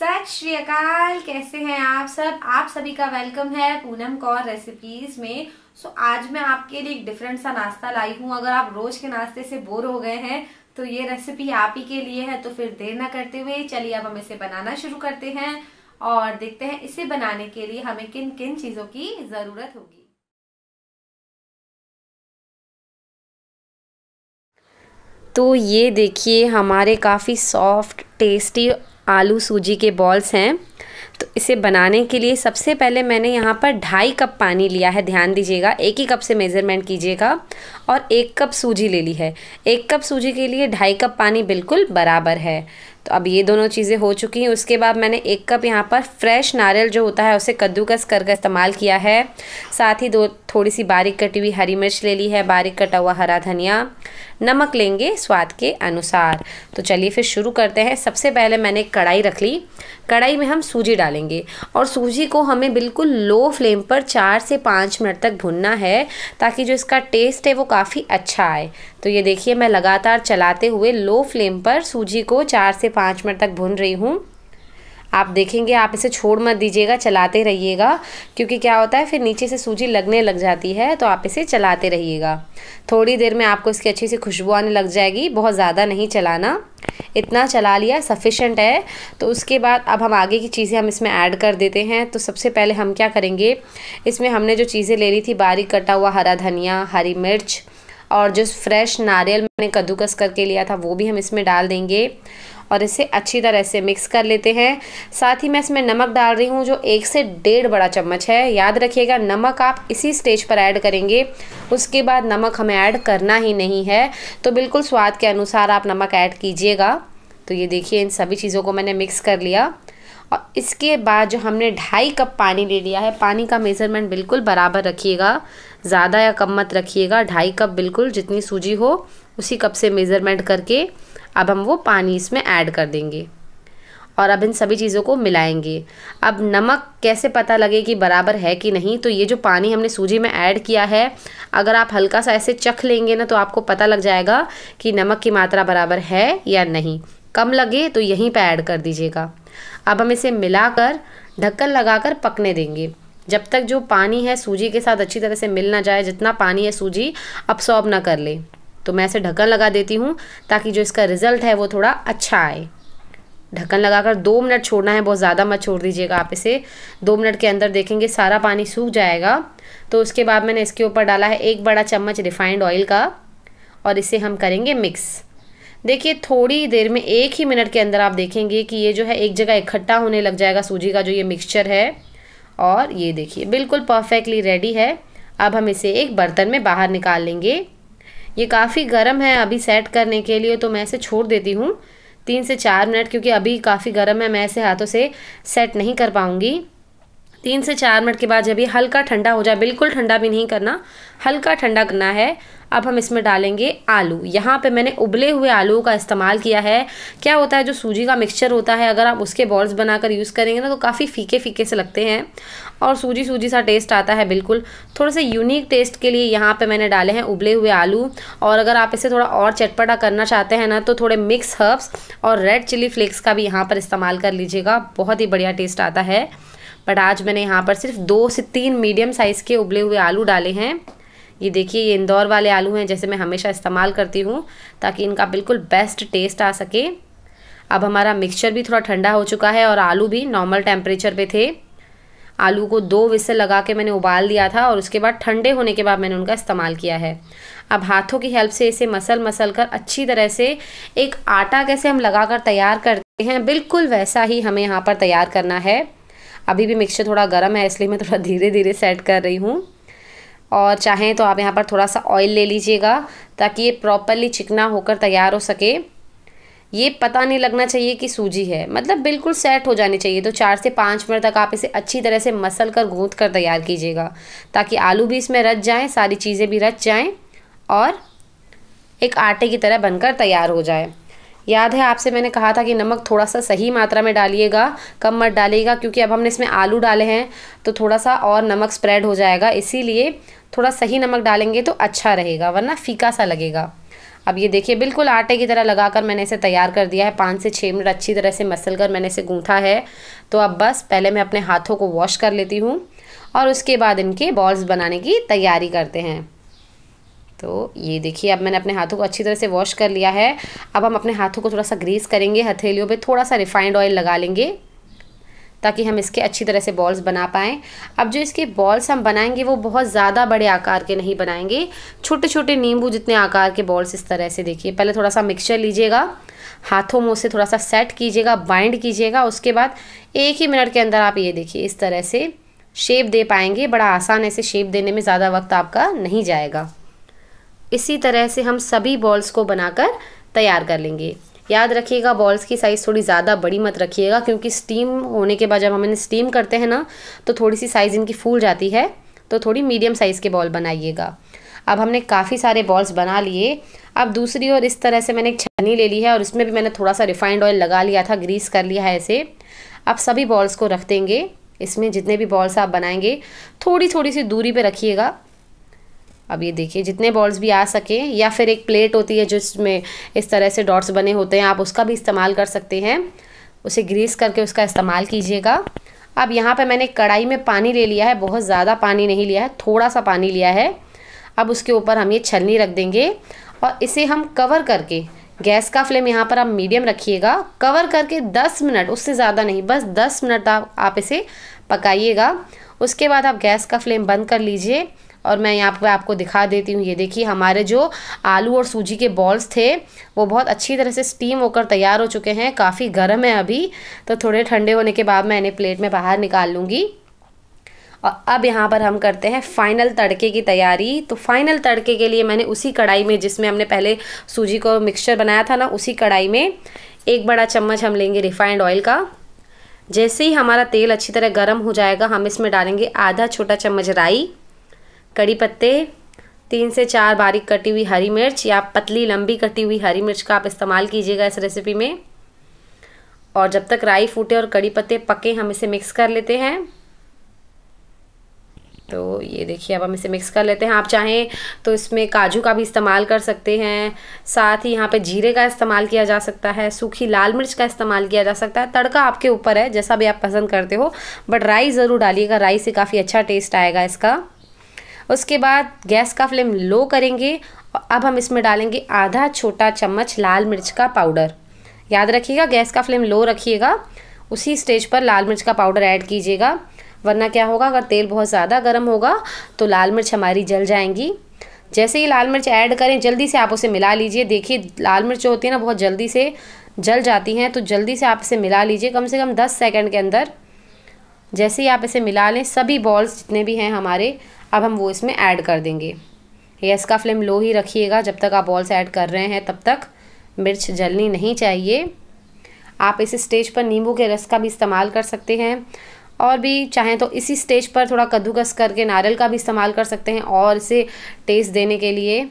सत श्री अकाल कैसे हैं आप सब आप सभी का वेलकम है पूनम कौर रेसिपीज में सो so, आज मैं आपके लिए एक डिफरेंट सा नाश्ता लाई हूँ अगर आप रोज के नाश्ते से बोर हो गए हैं तो ये रेसिपी आप ही के लिए है तो फिर देर ना करते हुए चलिए अब हम इसे बनाना शुरू करते हैं और देखते हैं इसे बनाने के लिए हमें किन किन चीज़ों की ज़रूरत होगी तो ये देखिए हमारे काफ़ी सॉफ्ट टेस्टी आलू सूजी के बॉल्स हैं तो इसे बनाने के लिए सबसे पहले मैंने यहाँ पर ढाई कप पानी लिया है ध्यान दीजिएगा एक ही कप से मेज़रमेंट कीजिएगा और एक कप सूजी ले ली है एक कप सूजी के लिए ढाई कप पानी बिल्कुल बराबर है तो अब ये दोनों चीज़ें हो चुकी हैं उसके बाद मैंने एक कप यहाँ पर फ्रेश नारियल जो होता है उसे कद्दूकस कर का इस्तेमाल किया है साथ ही दो थोड़ी सी बारीक कटी हुई हरी मिर्च ले ली है बारीक कटा हुआ हरा धनिया नमक लेंगे स्वाद के अनुसार तो चलिए फिर शुरू करते हैं सबसे पहले मैंने कढ़ाई रख ली कढ़ाई में हम सूजी डालेंगे और सूजी को हमें बिल्कुल लो फ्लेम पर चार से पाँच मिनट तक भुनना है ताकि जो इसका टेस्ट है वो काफ़ी अच्छा आए तो ये देखिए मैं लगातार चलाते हुए लो फ्लेम पर सूजी को चार से पाँच मिनट तक भून रही हूँ आप देखेंगे आप इसे छोड़ मत दीजिएगा चलाते रहिएगा क्योंकि क्या होता है फिर नीचे से सूजी लगने लग जाती है तो आप इसे चलाते रहिएगा थोड़ी देर में आपको इसकी अच्छी सी खुशबू आने लग जाएगी बहुत ज़्यादा नहीं चलाना इतना चला लिया सफिशेंट है तो उसके बाद अब हम आगे की चीज़ें हम इसमें ऐड कर देते हैं तो सबसे पहले हम क्या करेंगे इसमें हमने जो चीज़ें ले ली थी बारीक कटा हुआ हरा धनिया हरी मिर्च और जो फ्रेश नारियल मैंने कद्दूकस करके लिया था वो भी हम इसमें डाल देंगे और इसे अच्छी तरह से मिक्स कर लेते हैं साथ ही मैं इसमें नमक डाल रही हूँ जो एक से डेढ़ बड़ा चम्मच है याद रखिएगा नमक आप इसी स्टेज पर ऐड करेंगे उसके बाद नमक हमें ऐड करना ही नहीं है तो बिल्कुल स्वाद के अनुसार आप नमक ऐड कीजिएगा तो ये देखिए इन सभी चीज़ों को मैंने मिक्स कर लिया और इसके बाद जो हमने ढाई कप पानी ले लिया है पानी का मेज़रमेंट बिल्कुल बराबर रखिएगा ज़्यादा या कम मत रखिएगा ढाई कप बिल्कुल जितनी सूजी हो उसी कप से मेज़रमेंट करके अब हम वो पानी इसमें ऐड कर देंगे और अब इन सभी चीज़ों को मिलाएंगे अब नमक कैसे पता लगे कि बराबर है कि नहीं तो ये जो पानी हमने सूजी में ऐड किया है अगर आप हल्का सा ऐसे चख लेंगे ना तो आपको पता लग जाएगा कि नमक की मात्रा बराबर है या नहीं कम लगे तो यहीं पर ऐड कर दीजिएगा अब हम इसे मिलाकर ढक्कन लगाकर पकने देंगे जब तक जो पानी है सूजी के साथ अच्छी तरह से मिल ना जाए जितना पानी है सूजी अपसॉर्ब ना कर ले तो मैं इसे ढक्कन लगा देती हूँ ताकि जो इसका रिज़ल्ट है वो थोड़ा अच्छा आए ढक्कन लगाकर दो मिनट छोड़ना है बहुत ज़्यादा मत छोड़ दीजिएगा आप इसे दो मिनट के अंदर देखेंगे सारा पानी सूख जाएगा तो उसके बाद मैंने इसके ऊपर डाला है एक बड़ा चम्मच रिफाइंड ऑयल का और इसे हम करेंगे मिक्स देखिए थोड़ी देर में एक ही मिनट के अंदर आप देखेंगे कि ये जो है एक जगह इकट्ठा होने लग जाएगा सूजी का जो ये मिक्सचर है और ये देखिए बिल्कुल परफेक्टली रेडी है अब हम इसे एक बर्तन में बाहर निकाल लेंगे ये काफ़ी गर्म है अभी सेट करने के लिए तो मैं इसे छोड़ देती हूँ तीन से चार मिनट क्योंकि अभी काफ़ी गर्म है मैं इसे हाथों से सेट नहीं कर पाऊँगी तीन से चार मिनट के बाद जब ये हल्का ठंडा हो जाए बिल्कुल ठंडा भी नहीं करना हल्का ठंडा करना है अब हम इसमें डालेंगे आलू यहाँ पे मैंने उबले हुए आलू का इस्तेमाल किया है क्या होता है जो सूजी का मिक्सचर होता है अगर आप उसके बॉल्स बनाकर यूज़ करेंगे ना तो काफ़ी फीके फीके से लगते हैं और सूजी सूजी सा टेस्ट आता है बिल्कुल थोड़े से यूनिक टेस्ट के लिए यहाँ पे मैंने डाले हैं उबले हुए आलू और अगर आप इसे थोड़ा और चटपटा करना चाहते हैं ना तो थोड़े मिक्स हर्ब्स और रेड चिली फ्लेक्स का भी यहाँ पर इस्तेमाल कर लीजिएगा बहुत ही बढ़िया टेस्ट आता है बट आज मैंने यहाँ पर सिर्फ दो से तीन मीडियम साइज़ के उबले हुए आलू डाले हैं ये देखिए ये इंदौर वाले आलू हैं जैसे मैं हमेशा इस्तेमाल करती हूँ ताकि इनका बिल्कुल बेस्ट टेस्ट आ सके अब हमारा मिक्सचर भी थोड़ा ठंडा हो चुका है और आलू भी नॉर्मल टेम्परेचर पे थे आलू को दो विसल लगा के मैंने उबाल दिया था और उसके बाद ठंडे होने के बाद मैंने उनका इस्तेमाल किया है अब हाथों की हेल्प से इसे मसल मसल कर अच्छी तरह से एक आटा कैसे हम लगा कर तैयार करते हैं बिल्कुल वैसा ही हमें यहाँ पर तैयार करना है अभी भी मिक्सचर थोड़ा गर्म है इसलिए मैं थोड़ा धीरे धीरे सेट कर रही हूँ और चाहें तो आप यहाँ पर थोड़ा सा ऑयल ले लीजिएगा ताकि ये प्रॉपरली चिकना होकर तैयार हो सके ये पता नहीं लगना चाहिए कि सूजी है मतलब बिल्कुल सेट हो जानी चाहिए तो चार से पाँच मिनट तक आप इसे अच्छी तरह से मसल कर गूँथ कर तैयार कीजिएगा ताकि आलू भी इसमें रच जाएँ सारी चीज़ें भी रच जाएँ और एक आटे की तरह बनकर तैयार हो जाए याद है आपसे मैंने कहा था कि नमक थोड़ा सा सही मात्रा में डालिएगा कम मत डालिएगा क्योंकि अब हमने इसमें आलू डाले हैं तो थोड़ा सा और नमक स्प्रेड हो जाएगा इसीलिए थोड़ा सही नमक डालेंगे तो अच्छा रहेगा वरना फीका सा लगेगा अब ये देखिए बिल्कुल आटे की तरह लगाकर मैंने इसे तैयार कर दिया है पाँच से छः मिनट अच्छी तरह से मसल कर मैंने इसे गूँथा है तो अब बस पहले मैं अपने हाथों को वॉश कर लेती हूँ और उसके बाद इनके बॉल्स बनाने की तैयारी करते हैं तो ये देखिए अब मैंने अपने हाथों को अच्छी तरह से वॉश कर लिया है अब हम अपने हाथों को थोड़ा सा ग्रीस करेंगे हथेलियों पे थोड़ा सा रिफाइंड ऑयल लगा लेंगे ताकि हम इसके अच्छी तरह से बॉल्स बना पाएँ अब जो इसके बॉल्स हम बनाएंगे वो बहुत ज़्यादा बड़े आकार के नहीं बनाएंगे छोटे छोटे नींबू जितने आकार के बॉल्स इस तरह से देखिए पहले थोड़ा सा मिक्सचर लीजिएगा हाथों में उसे थोड़ा सा सेट कीजिएगा बाइंड कीजिएगा उसके बाद एक ही मिनट के अंदर आप ये देखिए इस तरह से शेप दे पाएंगे बड़ा आसान ऐसे शेप देने में ज़्यादा वक्त आपका नहीं जाएगा इसी तरह से हम सभी बॉल्स को बनाकर तैयार कर लेंगे याद रखिएगा बॉल्स की साइज़ थोड़ी ज़्यादा बड़ी मत रखिएगा क्योंकि स्टीम होने के बाद जब हम इन्हें स्टीम करते हैं ना तो थोड़ी सी साइज़ इनकी फूल जाती है तो थोड़ी मीडियम साइज़ के बॉल बनाइएगा अब हमने काफ़ी सारे बॉल्स बना लिए अब दूसरी ओर इस तरह से मैंने एक छन्नी ले ली है और इसमें भी मैंने थोड़ा सा रिफाइंड ऑयल लगा लिया था ग्रीस कर लिया है ऐसे अब सभी बॉल्स को रख देंगे इसमें जितने भी बॉल्स आप बनाएंगे थोड़ी थोड़ी सी दूरी पर रखिएगा अब ये देखिए जितने बॉल्स भी आ सके या फिर एक प्लेट होती है जिसमें इस तरह से डॉट्स बने होते हैं आप उसका भी इस्तेमाल कर सकते हैं उसे ग्रीस करके उसका इस्तेमाल कीजिएगा अब यहाँ पे मैंने कढ़ाई में पानी ले लिया है बहुत ज़्यादा पानी नहीं लिया है थोड़ा सा पानी लिया है अब उसके ऊपर हम ये छलनी रख देंगे और इसे हम कवर करके गैस का फ्लेम यहाँ पर आप मीडियम रखिएगा कवर करके 10 मिनट उससे ज़्यादा नहीं बस 10 मिनट आप, आप इसे पकाइएगा उसके बाद आप गैस का फ्लेम बंद कर लीजिए और मैं यहाँ पर आपको दिखा देती हूँ ये देखिए हमारे जो आलू और सूजी के बॉल्स थे वो बहुत अच्छी तरह से स्टीम होकर तैयार हो चुके हैं काफ़ी गर्म है अभी तो थोड़े ठंडे होने के बाद मैं इन्हें प्लेट में बाहर निकाल लूँगी और अब यहाँ पर हम करते हैं फाइनल तड़के की तैयारी तो फाइनल तड़के के लिए मैंने उसी कढ़ाई में जिसमें हमने पहले सूजी को मिक्सचर बनाया था ना उसी कढ़ाई में एक बड़ा चम्मच हम लेंगे रिफाइंड ऑयल का जैसे ही हमारा तेल अच्छी तरह गर्म हो जाएगा हम इसमें डालेंगे आधा छोटा चम्मच राई कड़ी पत्ते तीन से चार बारीक कटी हुई हरी मिर्च या पतली लंबी कटी हुई हरी मिर्च का आप इस्तेमाल कीजिएगा इस रेसिपी में और जब तक राई फूटे और कड़ी पत्ते पके हम इसे मिक्स कर लेते हैं तो ये देखिए अब हम इसे मिक्स कर लेते हैं आप चाहें तो इसमें काजू का भी इस्तेमाल कर सकते हैं साथ ही यहाँ पे जीरे का इस्तेमाल किया जा सकता है सूखी लाल मिर्च का इस्तेमाल किया जा सकता है तड़का आपके ऊपर है जैसा भी आप पसंद करते हो बट राई ज़रूर डालिएगा राई से काफ़ी अच्छा टेस्ट आएगा इसका उसके बाद गैस का फ्लेम लो करेंगे और अब हम इसमें डालेंगे आधा छोटा चम्मच लाल मिर्च का पाउडर याद रखिएगा गैस का फ्लेम लो रखिएगा उसी स्टेज पर लाल मिर्च का पाउडर ऐड कीजिएगा वरना क्या होगा अगर तेल बहुत ज़्यादा गर्म होगा तो लाल मिर्च हमारी जल जाएंगी जैसे ही लाल मिर्च ऐड करें जल्दी से आप उसे मिला लीजिए देखिए लाल मिर्च जो होती है ना बहुत जल्दी से जल जाती हैं तो जल्दी से आप इसे मिला लीजिए कम से कम दस सेकेंड के अंदर जैसे ही आप इसे मिला लें सभी बॉल्स जितने भी हैं हमारे अब हम वो इसमें ऐड कर देंगे गैस का फ्लेम लो ही रखिएगा जब तक आप ऑल्स ऐड कर रहे हैं तब तक मिर्च जलनी नहीं चाहिए आप इस स्टेज पर नींबू के रस का भी इस्तेमाल कर सकते हैं और भी चाहें तो इसी स्टेज पर थोड़ा कद्दूकस करके नारियल का भी इस्तेमाल कर सकते हैं और इसे टेस्ट देने के लिए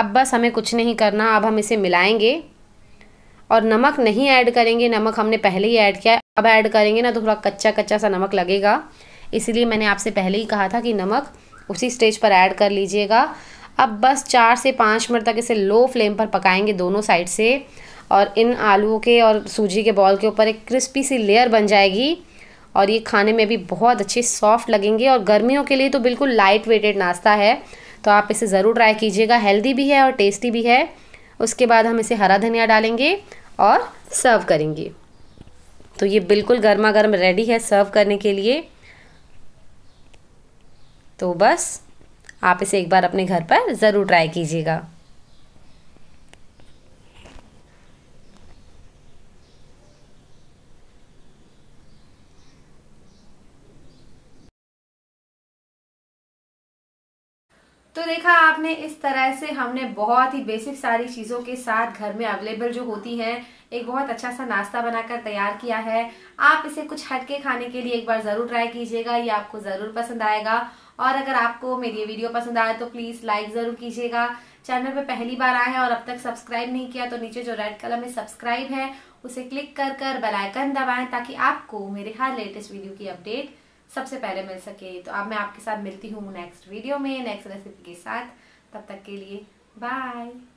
अब बस हमें कुछ नहीं करना अब हम इसे मिलाएंगे और नमक नहीं ऐड करेंगे नमक हमने पहले ही ऐड किया अब ऐड करेंगे ना तो थोड़ा कच्चा कच्चा सा नमक लगेगा इसीलिए मैंने आपसे पहले ही कहा था कि नमक उसी स्टेज पर ऐड कर लीजिएगा अब बस चार से पाँच मिनट तक इसे लो फ्लेम पर पकाएंगे दोनों साइड से और इन आलूओं के और सूजी के बॉल के ऊपर एक क्रिस्पी सी लेयर बन जाएगी और ये खाने में भी बहुत अच्छे सॉफ्ट लगेंगे और गर्मियों के लिए तो बिल्कुल लाइट वेटेड नाश्ता है तो आप इसे ज़रूर ट्राई कीजिएगा हेल्दी भी है और टेस्टी भी है उसके बाद हम इसे हरा धनिया डालेंगे और सर्व करेंगे तो ये बिल्कुल गर्मा गर्म रेडी है सर्व करने के लिए तो बस आप इसे एक बार अपने घर पर ज़रूर ट्राई कीजिएगा तो देखा आपने इस तरह से हमने बहुत ही बेसिक सारी चीज़ों के साथ घर में अवेलेबल जो होती हैं एक बहुत अच्छा सा नाश्ता बनाकर तैयार किया है आप इसे कुछ हटके खाने के लिए एक बार ज़रूर ट्राई कीजिएगा ये आपको ज़रूर पसंद आएगा और अगर आपको मेरी ये वीडियो पसंद आए तो प्लीज़ लाइक ज़रूर कीजिएगा चैनल पे पहली बार आए हैं और अब तक सब्सक्राइब नहीं किया तो नीचे जो रेड कलर में सब्सक्राइब है उसे क्लिक कर कर बेलाइकन दबाएं ताकि आपको मेरे हर लेटेस्ट वीडियो की अपडेट सबसे पहले मिल सके तो अब मैं आपके साथ मिलती हूँ नेक्स्ट वीडियो में नेक्स्ट रेसिपी के साथ तब तक के लिए बाय